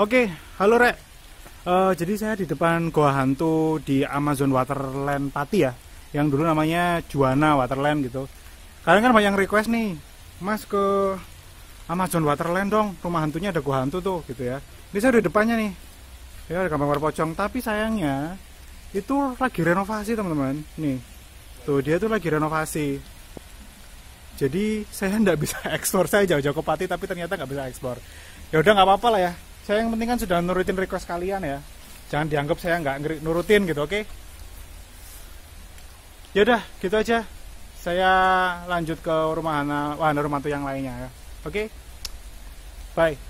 Oke, halo Rek. Uh, jadi saya di depan Goa Hantu di Amazon Waterland Pati ya, yang dulu namanya Juana Waterland gitu. Kalian kan banyak request nih, Mas ke Amazon Waterland dong, rumah hantunya ada Goa Hantu tuh gitu ya. Ini saya di depannya nih, ya ada gambar pocong. Tapi sayangnya itu lagi renovasi teman-teman, nih. Tuh dia tuh lagi renovasi. Jadi saya nggak bisa ekspor, saya jauh-jauh ke Pati tapi ternyata nggak bisa ekspor. Ya udah nggak apa-apa lah ya, saya yang penting kan sudah nurutin request kalian ya jangan dianggap saya nggak nurutin gitu oke okay? ya udah gitu aja saya lanjut ke rumah Hana Wahana tuh yang lainnya ya oke okay? bye